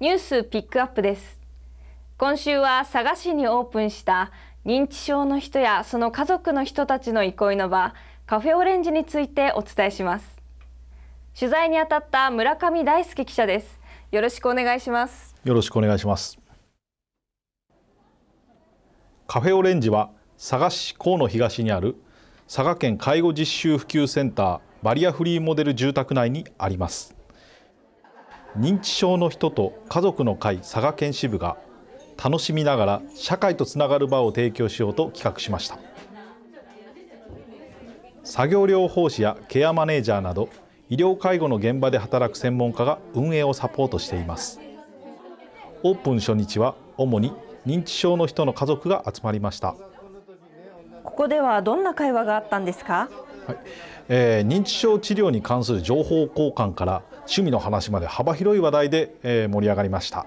ニュースピックアップです今週は佐賀市にオープンした認知症の人やその家族の人たちの憩いの場カフェオレンジについてお伝えします取材に当たった村上大輔記者ですよろしくお願いしますよろしくお願いしますカフェオレンジは佐賀市河野東にある佐賀県介護実習普及センターバリアフリーモデル住宅内にあります認知症の人と家族の会佐賀県支部が楽しみながら社会とつながる場を提供しようと企画しました作業療法士やケアマネージャーなど医療介護の現場で働く専門家が運営をサポートしていますオープン初日は主に認知症の人の家族が集まりましたここではどんな会話があったんですかはいえー、認知症治療に関する情報交換から趣味の話まで幅広い話題で、えー、盛り上がりました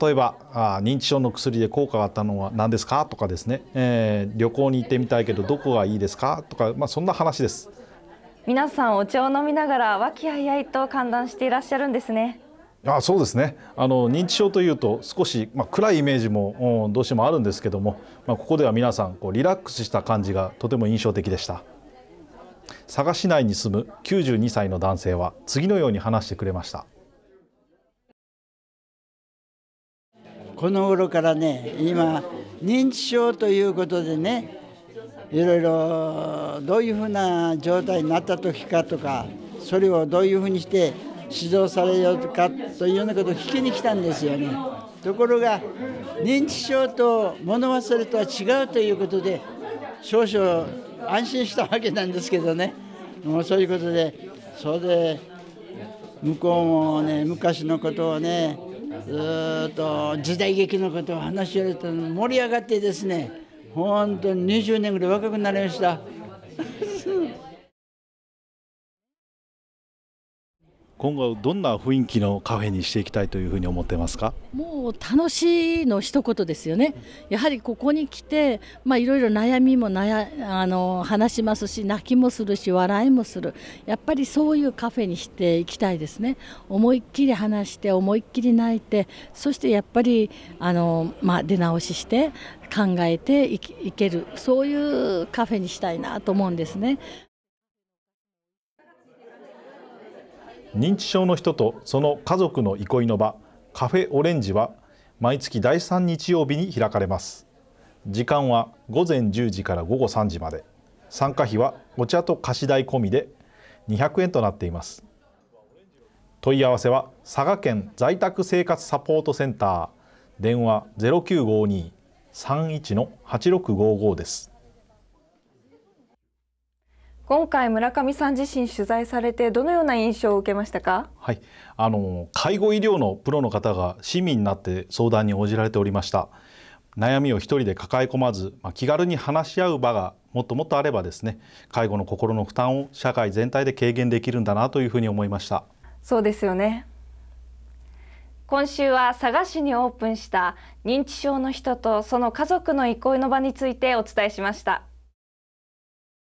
例えばあ認知症の薬で効果があったのは何ですかとかですね、えー、旅行に行ってみたいけどどこがいいですかとか、まあ、そんな話です皆さんお茶を飲みながら和気あいあいと歓談していらっしゃるんですねあそうですねあの認知症というと少し、まあ、暗いイメージも、どうしてもあるんですけども、まあ、ここでは皆さんこうリラックスした感じがとても印象的でした。佐賀市内に住む92歳の男性は次のように話してくれましたこの頃からね今認知症ということでねいろいろどういうふうな状態になった時かとかそれをどういうふうにして指導されようかというようなことを聞きに来たんですよね。ところが認知症と物忘れとは違うということで少々安心したわけなんですけどねもうそういうことでそれで向こうもね昔のことをねずっと時代劇のことを話し合ると盛り上がってですね本当に20年ぐらい若くなりました。今後どんな雰囲気のカフェにしていきたいというふうに思ってますかもう楽しいの一言ですよねやはりここに来てまあいろいろ悩みも悩あの話しますし泣きもするし笑いもするやっぱりそういうカフェにしていきたいですね思いっきり話して思いっきり泣いてそしてやっぱりあのまあ出直しして考えていけるそういうカフェにしたいなと思うんですね。認知症の人とその家族の憩いの場カフェオレンジは毎月第3日曜日に開かれます時間は午前10時から午後3時まで参加費はお茶と貸し代込みで200円となっています問い合わせは佐賀県在宅生活サポートセンター電話0952-31-8655です今回村上さん自身取材されてどのような印象を受けましたかはいあの介護医療のプロの方が市民になって相談に応じられておりました悩みを一人で抱え込まず、まあ、気軽に話し合う場がもっともっとあればですね介護の心の負担を社会全体で軽減できるんだなというふうに思いましたそうですよね今週は佐賀市にオープンした認知症の人とその家族の憩いの場についてお伝えしました。